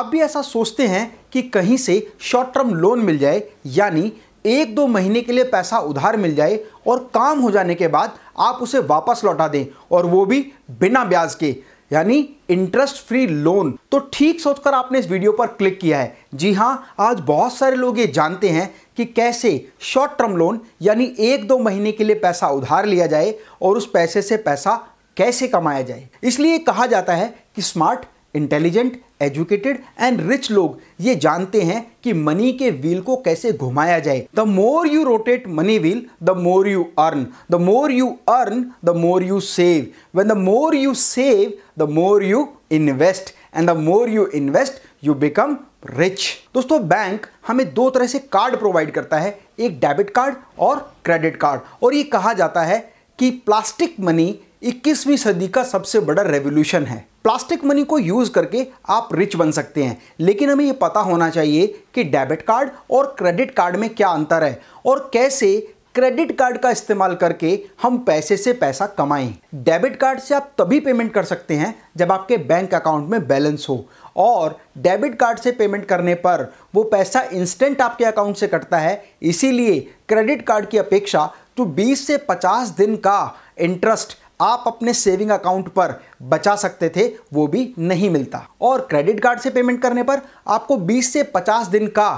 आप भी ऐसा सोचते हैं कि कहीं से शॉर्ट टर्म लोन मिल जाए यानी एक दो महीने के लिए पैसा उधार मिल जाए और काम हो जाने के बाद आप उसे वापस लौटा दें और वो भी बिना ब्याज के यानी इंटरेस्ट फ्री लोन तो ठीक सोचकर आपने इस वीडियो पर क्लिक किया है जी हाँ आज बहुत सारे लोग ये जानते हैं कि कैसे शॉर्ट टर्म लोन यानी एक दो महीने के लिए पैसा उधार लिया जाए और उस पैसे से पैसा कैसे कमाया जाए इसलिए कहा जाता है कि smart intelligent educated and rich लोग ये जानते हैं कि मनी के व्हील को कैसे घुमाया जाए the more you rotate money wheel the more you earn the more you earn the more you save when the more you save the more you invest and the more you invest you become rich दोस्तों bank हमें दो तरह से card provide करता है एक debit card और credit card और ये कहा जाता है कि प्लास्टिक मनी 21वीं सदी का सबसे बड़ा रेवोल्यूशन है प्लास्टिक मनी को यूज़ करके आप रिच बन सकते हैं लेकिन हमें ये पता होना चाहिए कि डेबिट कार्ड और क्रेडिट कार्ड में क्या अंतर है और कैसे क्रेडिट कार्ड का इस्तेमाल करके हम पैसे से पैसा कमाएं डेबिट कार्ड से आप तभी पेमेंट कर सकते हैं जब आपके बैंक अकाउंट में बैलेंस हो और डेबिट कार्ड से पेमेंट करने पर वो पैसा इंस्टेंट आपके अकाउंट से कटता है इसीलिए क्रेडिट कार्ड की अपेक्षा तो 20 से 50 दिन का इंटरेस्ट आप अपने सेविंग अकाउंट पर बचा सकते थे वो भी नहीं मिलता और क्रेडिट कार्ड से पेमेंट करने पर आपको 20 से 50 दिन का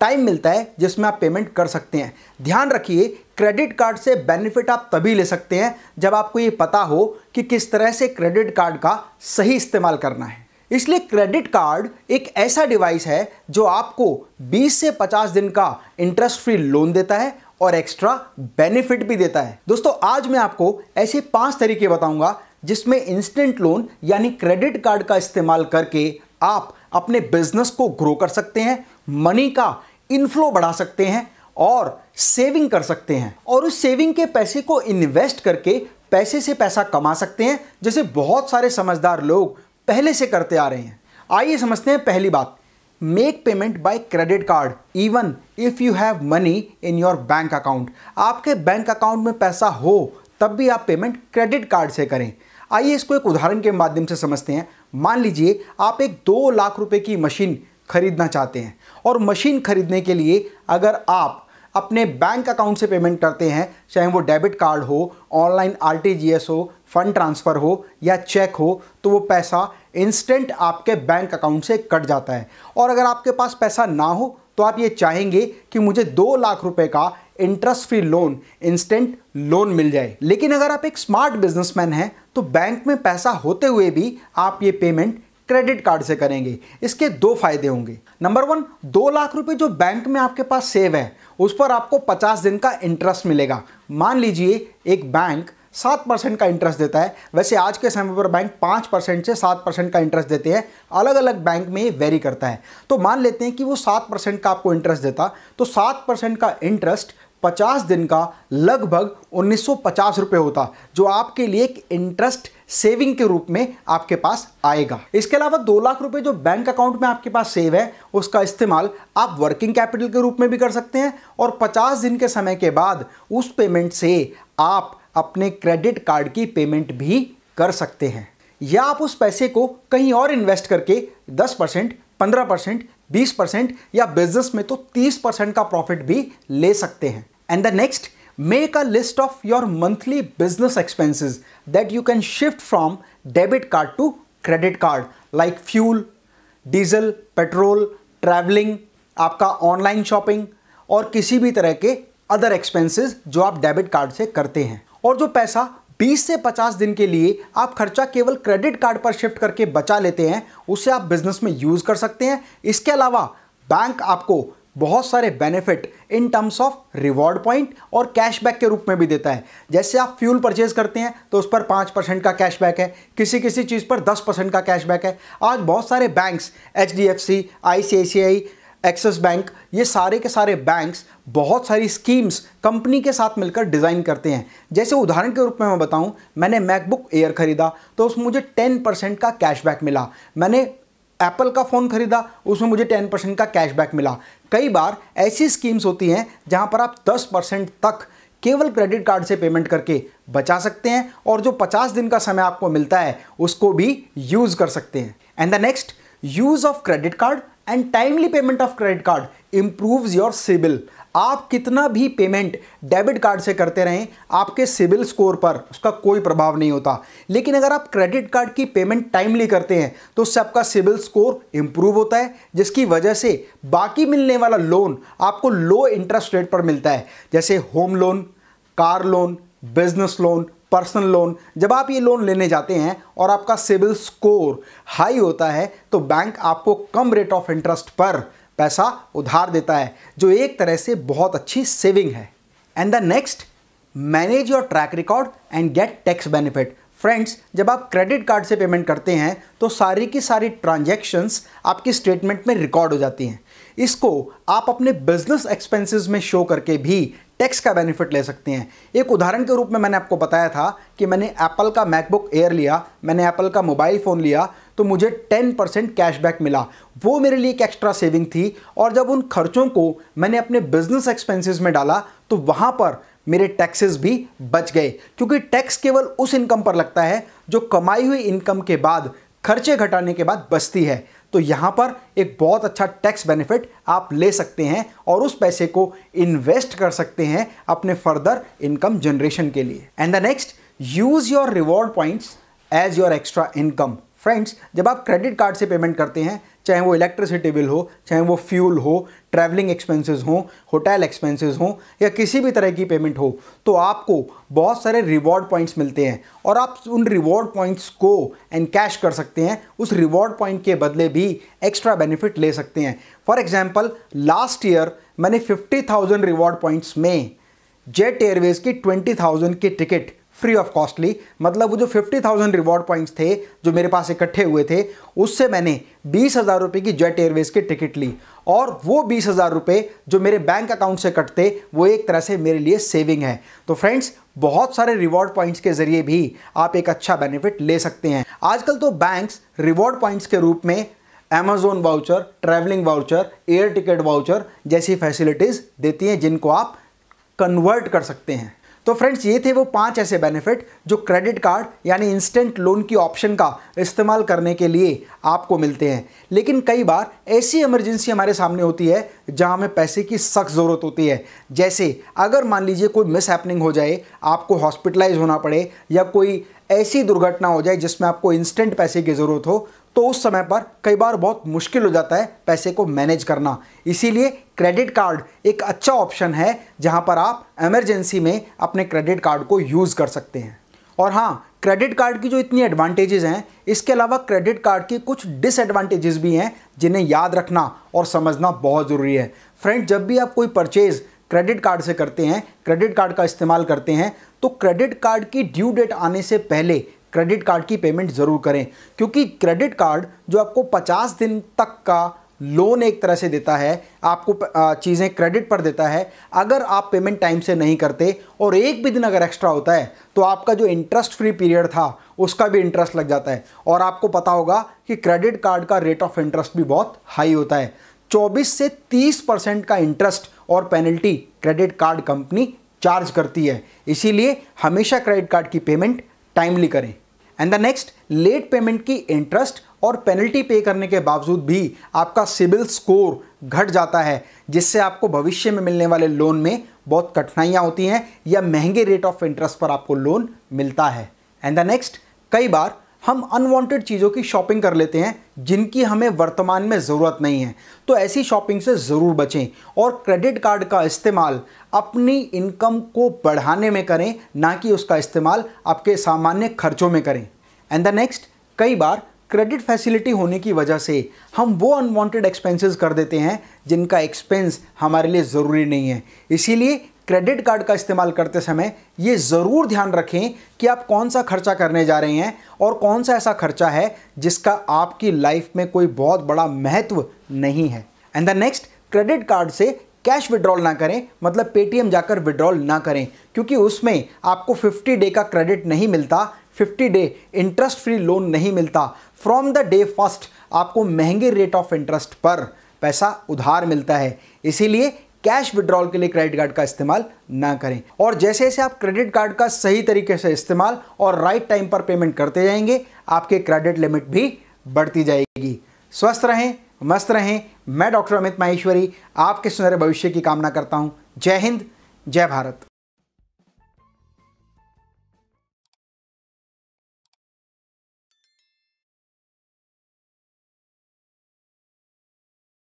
टाइम मिलता है जिसमें आप पेमेंट कर सकते हैं ध्यान रखिए क्रेडिट कार्ड से बेनिफिट आप तभी ले सकते हैं जब आपको ये पता हो कि किस तरह से क्रेडिट कार्ड का सही इस्तेमाल करना है इसलिए क्रेडिट कार्ड एक ऐसा डिवाइस है जो आपको 20 से 50 दिन का इंटरेस्ट फ्री लोन देता है और एक्स्ट्रा बेनिफिट भी देता है दोस्तों आज मैं आपको ऐसे पांच तरीके बताऊंगा जिसमें इंस्टेंट लोन यानी क्रेडिट कार्ड का इस्तेमाल करके आप अपने बिजनेस को ग्रो कर सकते हैं मनी का इनफ्लो बढ़ा सकते हैं और सेविंग कर सकते हैं और उस सेविंग के पैसे को इन्वेस्ट करके पैसे से पैसा कमा सकते हैं जैसे बहुत सारे समझदार लोग पहले से करते आ रहे हैं आइए समझते हैं पहली बात make payment by credit card even if you have money in your bank account आपके बैंक अकाउंट में पैसा हो तब भी आप पेमेंट क्रेडिट कार्ड से करें आइए इसको एक उदाहरण के माध्यम से समझते हैं मान लीजिए आप एक दो लाख रुपए की मशीन खरीदना चाहते हैं और मशीन खरीदने के लिए अगर आप अपने बैंक अकाउंट से पेमेंट करते हैं चाहे वो डेबिट कार्ड हो ऑनलाइन आर हो फंड ट्रांसफ़र हो या चेक हो तो वो पैसा इंस्टेंट आपके बैंक अकाउंट से कट जाता है और अगर आपके पास पैसा ना हो तो आप ये चाहेंगे कि मुझे दो लाख रुपए का interest free loan instant loan मिल जाए लेकिन अगर आप एक स्मार्ट बिजनेसमैन हैं तो बैंक में पैसा होते हुए भी आप ये पेमेंट क्रेडिट कार्ड से करेंगे इसके दो फायदे होंगे नंबर वन दो लाख रुपए जो बैंक में आपके पास सेव है उस पर आपको पचास दिन का इंटरेस्ट मिलेगा मान लीजिए एक बैंक सात परसेंट का इंटरेस्ट देता है वैसे आज के समय पर बैंक पाँच परसेंट से सात परसेंट का इंटरेस्ट देते हैं अलग अलग बैंक में ये वेरी करता है तो मान लेते हैं कि वो सात परसेंट का आपको इंटरेस्ट देता तो सात परसेंट का इंटरेस्ट 50 दिन का लगभग उन्नीस रुपए होता जो आपके लिए एक इंटरेस्ट सेविंग के रूप में आपके पास आएगा इसके अलावा दो लाख रुपए जो बैंक अकाउंट में आपके पास सेव है उसका इस्तेमाल आप वर्किंग कैपिटल के रूप में भी कर सकते हैं और 50 दिन के समय के बाद उस पेमेंट से आप अपने क्रेडिट कार्ड की पेमेंट भी कर सकते हैं या आप उस पैसे को कहीं और इन्वेस्ट करके दस परसेंट पंद्रह परसेंट 20 परसेंट या बिजनेस में तो 30 परसेंट का प्रॉफिट भी ले सकते हैं and the next make a list of your monthly business expenses that you can shift from debit card to credit card like fuel diesel petrol travelling आपका online shopping और किसी भी तरह के अदर एक्सपेंसेस जो आप डेबिट कार्ड से करते हैं और जो पैसा 20 से 50 दिन के लिए आप खर्चा केवल क्रेडिट कार्ड पर शिफ्ट करके बचा लेते हैं उसे आप बिजनेस में यूज़ कर सकते हैं इसके अलावा बैंक आपको बहुत सारे benefit in terms of reward point और कैशबैक के रूप में भी देता है जैसे आप फ्यूल परचेज करते हैं तो उस पर पाँच परसेंट का कैशबैक है किसी किसी चीज़ पर दस परसेंट का कैशबैक है आज बहुत सारे banks H D F C I C I C I Axis bank ये सारे के सारे बैंक्स बहुत सारी स्कीम्स कंपनी के साथ मिलकर डिज़ाइन करते हैं जैसे उदाहरण के रूप में मैं बताऊं मैंने मैकबुक एयर ख़रीदा तो उसमें मुझे 10 परसेंट का कैशबैक मिला मैंने एप्पल का फ़ोन ख़रीदा उसमें मुझे 10 परसेंट का कैशबैक मिला कई बार ऐसी स्कीम्स होती हैं जहाँ पर आप दस परसेंट तक केवल क्रेडिट कार्ड से पेमेंट करके बचा सकते हैं और जो पचास दिन का समय आपको मिलता है उसको भी यूज़ कर सकते हैं and the next use of credit card and timely payment of credit card improves your CIBIL आप कितना भी पेमेंट डेबिट कार्ड से करते रहें आपके सिबिल स्कोर पर उसका कोई प्रभाव नहीं होता लेकिन अगर आप क्रेडिट कार्ड की पेमेंट टाइमली करते हैं तो उससे आपका सिबिल स्कोर इम्प्रूव होता है जिसकी वजह से बाकी मिलने वाला लोन आपको लो इंटरेस्ट रेट पर मिलता है जैसे home loan car loan business loan personal loan जब आप ये लोन लेने जाते हैं और आपका सिविल स्कोर हाई होता है तो बैंक आपको कम रेट ऑफ इंटरेस्ट पर पैसा उधार देता है जो एक तरह से बहुत अच्छी सेविंग है and the next manage your track record and get tax benefit friends जब आप क्रेडिट कार्ड से पेमेंट करते हैं तो सारी की सारी ट्रांजेक्शन्स आपकी स्टेटमेंट में रिकॉर्ड हो जाती हैं इसको आप अपने बिजनेस एक्सपेंसेस में शो करके भी टैक्स का बेनिफिट ले सकते हैं एक उदाहरण के रूप में मैंने आपको बताया था कि मैंने एप्पल का मैकबुक एयर लिया मैंने एप्पल का मोबाइल फ़ोन लिया तो मुझे 10 परसेंट कैशबैक मिला वो मेरे लिए एक एक्स्ट्रा सेविंग थी और जब उन खर्चों को मैंने अपने बिजनेस एक्सपेंसेस में डाला तो वहाँ पर मेरे टैक्सेस भी बच गए क्योंकि टैक्स केवल उस इनकम पर लगता है जो कमाई हुई इनकम के बाद खर्चे घटाने के बाद बचती है तो यहाँ पर एक बहुत अच्छा टैक्स बेनिफिट आप ले सकते हैं और उस पैसे को इन्वेस्ट कर सकते हैं अपने फर्दर इनकम जनरेशन के लिए and the next use your reward points as your extra income friends जब आप क्रेडिट कार्ड से पेमेंट करते हैं चाहे वो इलेक्ट्रिसिटी बिल हो चाहे वो फ्यूल हो ट्रैवलिंग एक्सपेंसेस हो होटल एक्सपेंसेस हो या किसी भी तरह की पेमेंट हो तो आपको बहुत सारे रिवॉर्ड पॉइंट्स मिलते हैं और आप उन रिवॉर्ड पॉइंट्स को एनकैश कर सकते हैं उस रिवॉर्ड पॉइंट के बदले भी एक्स्ट्रा बेनिफिट ले सकते हैं फॉर एग्जाम्पल लास्ट ईयर मैंने फिफ्टी थाउजेंड रिवॉर्ड पॉइंट्स में जेट एयरवेज़ की ट्वेंटी थाउजेंड की टिकट फ्री ऑफ कॉस्टली मतलब वो जो फिफ्टी थाउजेंड रिवॉर्ड पॉइंट्स थे जो मेरे पास इकट्ठे हुए थे उससे मैंने बीस हज़ार रुपये की जेट एयरवेज़ की टिकट ली और वो बीस हज़ार रुपये जो मेरे बैंक अकाउंट से कटते वो एक तरह से मेरे लिए सेविंग है तो फ्रेंड्स बहुत सारे रिवॉर्ड पॉइंट्स के जरिए भी आप एक अच्छा बेनिफिट ले सकते हैं आजकल तो बैंक्स रिवॉर्ड पॉइंट्स के रूप में Amazon voucher travelling voucher air ticket voucher जैसी फैसिलिटीज़ देती हैं जिनको आप कन्वर्ट कर सकते हैं तो फ्रेंड्स ये थे वो पांच ऐसे बेनिफिट जो क्रेडिट कार्ड यानी इंस्टेंट लोन की ऑप्शन का इस्तेमाल करने के लिए आपको मिलते हैं लेकिन कई बार ऐसी इमरजेंसी हमारे सामने होती है जहां हमें पैसे की सख्त ज़रूरत होती है जैसे अगर मान लीजिए कोई मिस हो जाए आपको हॉस्पिटलाइज होना पड़े या कोई ऐसी दुर्घटना हो जाए जिसमें आपको इंस्टेंट पैसे की ज़रूरत हो तो उस समय पर कई बार बहुत मुश्किल हो जाता है पैसे को मैनेज करना इसीलिए क्रेडिट कार्ड एक अच्छा ऑप्शन है जहां पर आप एमरजेंसी में अपने क्रेडिट कार्ड को यूज़ कर सकते हैं और हाँ क्रेडिट कार्ड की जो इतनी एडवांटेजेस हैं इसके अलावा क्रेडिट कार्ड की कुछ डिसएडवांटेजेस भी हैं जिन्हें याद रखना और समझना बहुत ज़रूरी है फ्रेंड जब भी आप कोई परचेज़ क्रेडिट कार्ड से करते हैं क्रेडिट कार्ड का इस्तेमाल करते हैं तो क्रेडिट कार्ड की ड्यू डेट आने से पहले क्रेडिट कार्ड की पेमेंट ज़रूर करें क्योंकि क्रेडिट कार्ड जो आपको 50 दिन तक का लोन एक तरह से देता है आपको चीज़ें क्रेडिट पर देता है अगर आप पेमेंट टाइम से नहीं करते और एक भी दिन अगर एक्स्ट्रा होता है तो आपका जो इंटरेस्ट फ्री पीरियड था उसका भी इंटरेस्ट लग जाता है और आपको पता होगा कि क्रेडिट कार्ड का रेट ऑफ इंटरेस्ट भी बहुत हाई होता है 24 से 30 परसेंट का इंटरेस्ट और penalty credit card company charge करती है इसीलिए हमेशा क्रेडिट कार्ड की पेमेंट टाइमली करें and the next late payment की इंटरेस्ट और पेनल्टी पे करने के बावजूद भी आपका सिबिल स्कोर घट जाता है जिससे आपको भविष्य में मिलने वाले लोन में बहुत कठिनाइयाँ होती हैं या महंगे रेट ऑफ इंटरेस्ट पर आपको लोन मिलता है एंड द नेक्स्ट कई बार हम अनवांटेड चीज़ों की शॉपिंग कर लेते हैं जिनकी हमें वर्तमान में ज़रूरत नहीं है तो ऐसी शॉपिंग से ज़रूर बचें और क्रेडिट कार्ड का इस्तेमाल अपनी इनकम को बढ़ाने में करें ना कि उसका इस्तेमाल आपके सामान्य खर्चों में करें एंड द नेक्स्ट कई बार क्रेडिट फैसिलिटी होने की वजह से हम वो अनवांटेड एक्सपेंसेस कर देते हैं जिनका एक्सपेंस हमारे लिए ज़रूरी नहीं है इसीलिए क्रेडिट कार्ड का इस्तेमाल करते समय ये ज़रूर ध्यान रखें कि आप कौन सा खर्चा करने जा रहे हैं और कौन सा ऐसा खर्चा है जिसका आपकी लाइफ में कोई बहुत बड़ा महत्व नहीं है and the next credit card से कैश विड्रॉल ना करें मतलब पेटीएम जाकर विड्रॉल ना करें क्योंकि उसमें आपको 50 डे का क्रेडिट नहीं मिलता 50 डे इंटरेस्ट फ्री लोन नहीं मिलता फ्रॉम द डे फर्स्ट आपको महंगे रेट ऑफ इंटरेस्ट पर पैसा उधार मिलता है इसीलिए कैश विड्रॉल के लिए क्रेडिट कार्ड का इस्तेमाल ना करें और जैसे जैसे आप क्रेडिट कार्ड का सही तरीके से इस्तेमाल और राइट टाइम पर पेमेंट करते जाएंगे आपके क्रेडिट लिमिट भी बढ़ती जाएगी स्वस्थ रहें मस्त रहें मैं डॉक्टर अमित माहेश्वरी आपके सुनहरे भविष्य की कामना करता हूँ जय हिंद जय भारत